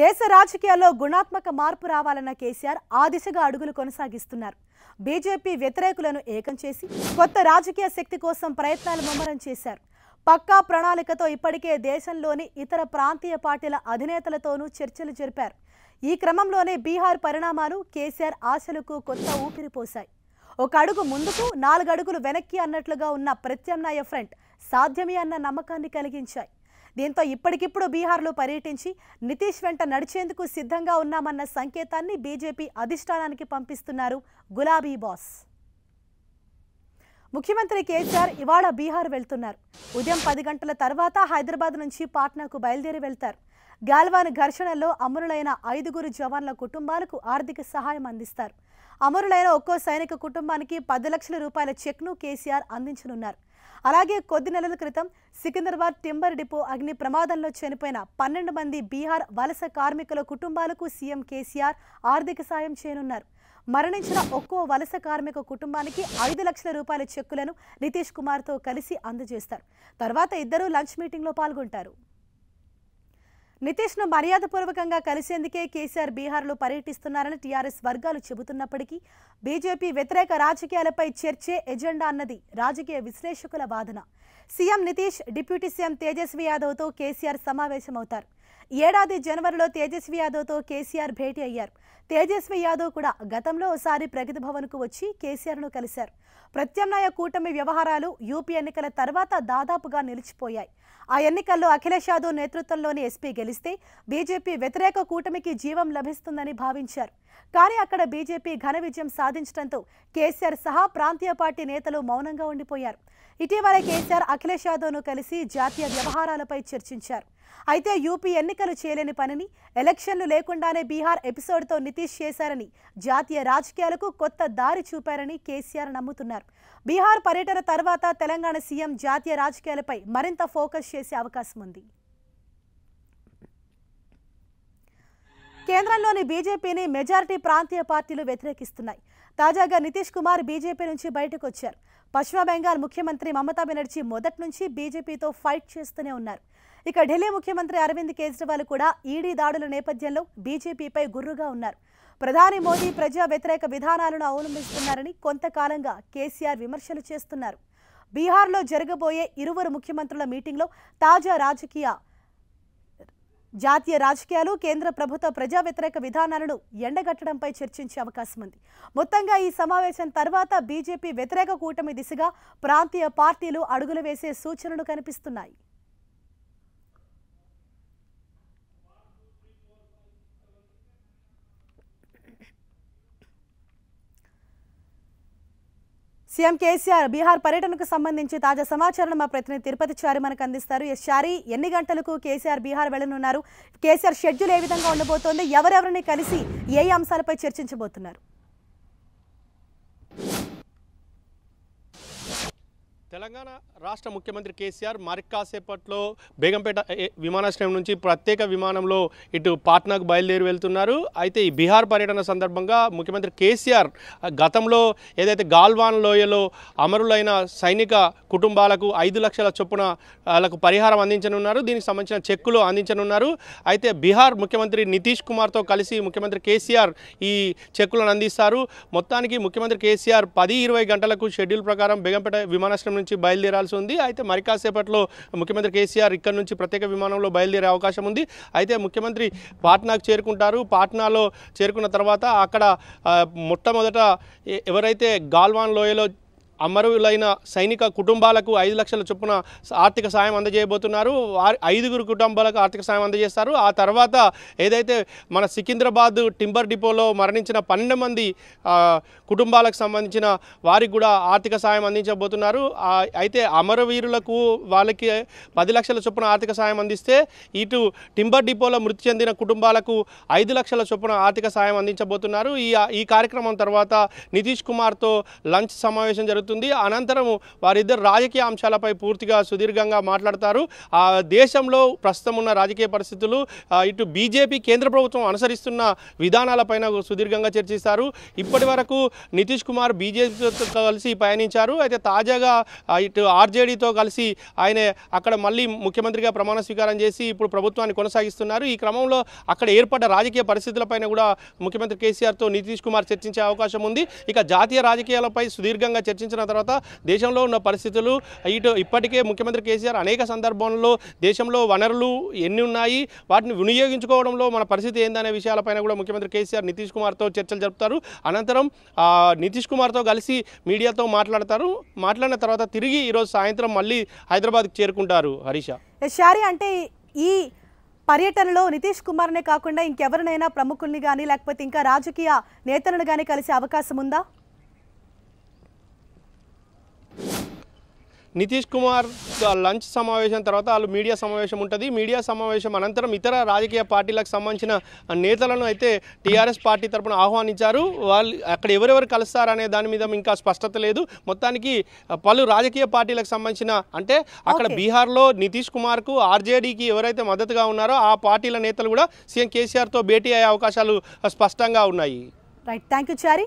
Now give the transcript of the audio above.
దేశ రాజకీయాల్లో గుణాత్మక మార్పు రావాలన్న కేసీఆర్ ఆ దిశగా అడుగులు కొనసాగిస్తున్నారు బీజేపీ వ్యతిరేకులను ఏకం చేసి కొత్త రాజకీయ శక్తి కోసం ప్రయత్నాలు ముమ్మరం చేశారు పక్కా ప్రణాళికతో ఇప్పటికే దేశంలోని ఇతర ప్రాంతీయ పార్టీల అధినేతలతోనూ చర్చలు జరిపారు ఈ క్రమంలోనే బీహార్ పరిణామాలు కేసీఆర్ ఆశలకు కొత్త ఊపిరిపోశాయి ఒక అడుగు ముందుకు నాలుగడుగులు వెనక్కి అన్నట్లుగా ఉన్న ప్రత్యామ్నాయ ఫ్రంట్ సాధ్యమే అన్న నమ్మకాన్ని కలిగించాయి దీంతో ఇప్పటికిప్పుడు బీహార్లో పర్యటించి నితీష్ వెంట నడిచేందుకు సిద్ధంగా ఉన్నామన్న సంకేతాన్ని బీజేపీ అధిష్టానానికి పంపిస్తున్నారు గులాబీ బాస్ ముఖ్యమంత్రి కేసీఆర్ ఇవాళ బీహార్ వెళ్తున్నారు ఉదయం పది గంటల తర్వాత హైదరాబాద్ నుంచి పాట్నాకు బయలుదేరి వెళ్తారు గాల్వాన్ ఘర్షణల్లో అమరులైన ఐదుగురు జవాన్ల కుటుంబాలకు ఆర్థిక సహాయం అందిస్తారు అమరులైన ఒక్కో సైనిక కుటుంబానికి పది లక్షల రూపాయల చెక్ను కేసీఆర్ అందించనున్నారు అలాగే కొద్ది నెలల క్రితం సికింద్రాబాద్ టింబర్ డిపో అగ్ని ప్రమాదంలో చనిపోయిన పన్నెండు మంది బీహార్ వలస కార్మికుల కుటుంబాలకు సీఎం కేసీఆర్ ఆర్థిక సాయం చేయనున్నారు మరణించిన ఒక్కో వలస కార్మిక కుటుంబానికి ఐదు లక్షల రూపాయల చెక్కులను నితీష్ కుమార్తో కలిసి అందజేస్తారు తర్వాత ఇద్దరు లంచ్ మీటింగ్లో పాల్గొంటారు నితీష్ ను మర్యాదపూర్వకంగా కలిసేందుకే కేసీఆర్ బీహార్లో పర్యటిస్తున్నారని టీఆర్ఎస్ వర్గాలు చెబుతున్నప్పటికీ బీజేపీ వ్యతిరేక రాజకీయాలపై చర్చే ఎజెండా అన్నది రాజకీయ విశ్లేషకుల వాదన CM Nitish deputy CM Tejaswi యాదవ్తో కేసీఆర్ సమావేశమవుతారు ఏడాది జనవరిలో తేజస్వి యాదవ్తో కేసీఆర్ భేటీ అయ్యారు తేజస్వి యాదవ్ కూడా గతంలో ఒకసారి ప్రగతి భవన్కు వచ్చి కేసీఆర్ను కలిశారు ప్రత్యామ్నాయ కూటమి వ్యవహారాలు యూపీ ఎన్నికల తర్వాత దాదాపుగా నిలిచిపోయాయి ఆ ఎన్నికల్లో అఖిలేష్ యాదవ్ నేతృత్వంలోని ఎస్పీ గెలిస్తే బీజేపీ వ్యతిరేక కూటమికి జీవం లభిస్తుందని భావించారు కానీ అక్కడ బీజేపీ ఘన విజయం సాధించడంతో కేసీఆర్ సహా ప్రాంతీయ పార్టీ నేతలు మౌనంగా ఉండిపోయారు ఇటీవల కేసీఆర్ అఖిలేష్ యాదవ్ను కలిసి జాతీయ వ్యవహారాలపై చర్చించారు అయితే యూపీ ఎన్నికలు చేయలేని పనిని ఎలక్షన్లు లేకుండానే బీహార్ ఎపిసోడ్తో నితీష్ చేశారని జాతీయ రాజకీయాలకు కొత్త దారి చూపారని కేసీఆర్ నమ్ముతున్నారు బీహార్ పర్యటన తర్వాత తెలంగాణ సీఎం జాతీయ రాజకీయాలపై మరింత ఫోకస్ చేసే అవకాశం ఉంది కేంద్రంలోని బీజేపీని మెజారిటీ ప్రాంతీయ పార్టీలు వ్యతిరేకిస్తున్నాయి తాజాగా నితీష్ కుమార్ బీజేపీ నుంచి బయటకు వచ్చారు పశ్చిమ బెంగాల్ ముఖ్యమంత్రి మమతా బెనర్జీ మొదటి నుంచి బీజేపీతో ఫైట్ చేస్తూనే ఉన్నారు ఇక ఢిల్లీ ముఖ్యమంత్రి అరవింద్ కేజ్రీవాల్ కూడా ఈడీ దాడుల నేపథ్యంలో బీజేపీపై గుర్రుగా ఉన్నారు ప్రధాని మోదీ ప్రజా వ్యతిరేక విధానాలను అవలంబిస్తున్నారని కొంతకాలంగా కేసీఆర్ విమర్శలు చేస్తున్నారు బీహార్లో జరగబోయే ఇరువురు ముఖ్యమంత్రుల మీటింగ్లో తాజా రాజకీయ జాతీయ రాజకీయాలు కేంద్ర ప్రభుత్వ ప్రజా వ్యతిరేక విధానాలను ఎండగట్టడంపై చర్చించే అవకాశం ఉంది మొత్తంగా ఈ సమావేశం తర్వాత బీజేపీ వ్యతిరేక కూటమి దిశగా ప్రాంతీయ పార్టీలు అడుగులు వేసే సూచనలు కనిపిస్తున్నాయి సీఎం కేసీఆర్ బీహార్ పర్యటనకు సంబంధించి తాజా సమాచారం మా ప్రతినిధి తిరుపతి చారి మనకు అందిస్తారు ఎస్ చారి ఎన్ని గంటలకు కేసీఆర్ బీహార్ వెళ్ళనున్నారు కేసీఆర్ షెడ్యూల్ ఏ విధంగా ఉండబోతోంది ఎవరెవరిని కలిసి ఏ అంశాలపై చర్చించబోతున్నారు తెలంగాణ రాష్ట్ర ముఖ్యమంత్రి కేసీఆర్ మరి కాసేపట్లో బేగంపేట విమానాశ్రయం నుంచి ప్రత్యేక విమానంలో ఇటు పాట్నాకు బయలుదేరి వెళ్తున్నారు అయితే ఈ బీహార్ పర్యటన సందర్భంగా ముఖ్యమంత్రి కేసీఆర్ గతంలో ఏదైతే గాల్వాన్ లోయలో అమరులైన సైనిక కుటుంబాలకు ఐదు లక్షల చొప్పున వాళ్ళకు పరిహారం అందించనున్నారు దీనికి సంబంధించిన చెక్కులు అందించనున్నారు అయితే బీహార్ ముఖ్యమంత్రి నితీష్ కుమార్తో కలిసి ముఖ్యమంత్రి కేసీఆర్ ఈ చెక్కులను అందిస్తారు మొత్తానికి ముఖ్యమంత్రి కేసీఆర్ పది ఇరవై గంటలకు షెడ్యూల్ ప్రకారం బేగంపేట విమానాశ్రయం నుంచి బయలుదేరాల్సి ఉంది అయితే మరి కాసేపట్లో ముఖ్యమంత్రి కేసీఆర్ ఇక్కడ నుంచి ప్రత్యేక విమానంలో బయలుదేరే అవకాశం ఉంది అయితే ముఖ్యమంత్రి పాట్నాకు చేరుకుంటారు పాట్నాలో చేరుకున్న తర్వాత అక్కడ మొట్టమొదట ఎవరైతే గాల్వాన్ లోయలో అమరులైన సైనిక కుటుంబాలకు ఐదు లక్షల చొప్పున ఆర్థిక సాయం అందజేయబోతున్నారు ఐదుగురు కుటుంబాలకు ఆర్థిక సాయం అందజేస్తారు ఆ తర్వాత ఏదైతే మన సికింద్రాబాద్ టింబర్ డిపోలో మరణించిన పన్నెండు మంది కుటుంబాలకు సంబంధించిన వారికి కూడా ఆర్థిక సాయం అందించబోతున్నారు అయితే అమరవీరులకు వాళ్ళకి పది లక్షల చొప్పున ఆర్థిక సాయం అందిస్తే ఇటు టింబర్ డిపోలో మృతి చెందిన కుటుంబాలకు ఐదు లక్షల చొప్పున ఆర్థిక సాయం అందించబోతున్నారు ఈ ఈ కార్యక్రమం తర్వాత నితీష్ కుమార్తో లంచ్ సమావేశం జరుగుతుంది జరుగుతుంది అనంతరం వారిద్దరు రాజకీయ అంశాలపై పూర్తిగా సుదీర్ఘంగా మాట్లాడతారు ఆ దేశంలో ప్రస్తుతం ఉన్న రాజకీయ పరిస్థితులు ఇటు బీజేపీ కేంద్ర ప్రభుత్వం అనుసరిస్తున్న విధానాలపైన సుదీర్ఘంగా చర్చిస్తారు ఇప్పటి వరకు నితీష్ కుమార్ బీజేపీతో కలిసి పయనించారు అయితే తాజాగా ఇటు ఆర్జేడీతో కలిసి ఆయన అక్కడ మళ్ళీ ముఖ్యమంత్రిగా ప్రమాణ స్వీకారం చేసి ఇప్పుడు ప్రభుత్వాన్ని కొనసాగిస్తున్నారు ఈ క్రమంలో అక్కడ ఏర్పడ్డ రాజకీయ పరిస్థితులపైన కూడా ముఖ్యమంత్రి కేసీఆర్తో నితీష్ కుమార్ చర్చించే అవకాశం ఉంది ఇక జాతీయ రాజకీయాలపై సుదీర్ఘంగా చర్చించిన చేసిన తర్వాత దేశంలో ఉన్న పరిస్థితులు ఇటు ఇప్పటికే ముఖ్యమంత్రి కేసీఆర్ అనేక సందర్భంలో దేశంలో వనరులు ఎన్ని ఉన్నాయి వాటిని వినియోగించుకోవడంలో మన పరిస్థితి ఏందనే విషయాలపైన కూడా ముఖ్యమంత్రి కేసీఆర్ నితీష్ కుమార్తో చర్చలు జరుపుతారు అనంతరం నితీష్ కుమార్తో కలిసి మీడియాతో మాట్లాడతారు మాట్లాడిన తర్వాత తిరిగి ఈరోజు సాయంత్రం మళ్ళీ హైదరాబాద్కి చేరుకుంటారు హరీష షారి అంటే ఈ పర్యటనలో నితీష్ కుమార్నే కాకుండా ఇంకెవరినైనా ప్రముఖుల్ని కానీ లేకపోతే ఇంకా రాజకీయ నేతలను కానీ కలిసే అవకాశం ఉందా నితీష్ కుమార్ లంచ్ సమావేశం తర్వాత వాళ్ళు మీడియా సమావేశం ఉంటుంది మీడియా సమావేశం అనంతరం ఇతర రాజకీయ పార్టీలకు సంబంధించిన నేతలను అయితే టీఆర్ఎస్ పార్టీ తరఫున ఆహ్వానించారు వాళ్ళు అక్కడ ఎవరెవరు కలుస్తారనే దాని మీద ఇంకా స్పష్టత లేదు మొత్తానికి పలు రాజకీయ పార్టీలకు సంబంధించిన అంటే అక్కడ బీహార్లో నితీష్ కుమార్కు ఆర్జేడీకి ఎవరైతే మద్దతుగా ఉన్నారో ఆ పార్టీల నేతలు కూడా సీఎం కేసీఆర్తో భేటీ అయ్యే అవకాశాలు స్పష్టంగా ఉన్నాయి రైట్ థ్యాంక్ యూ చారీ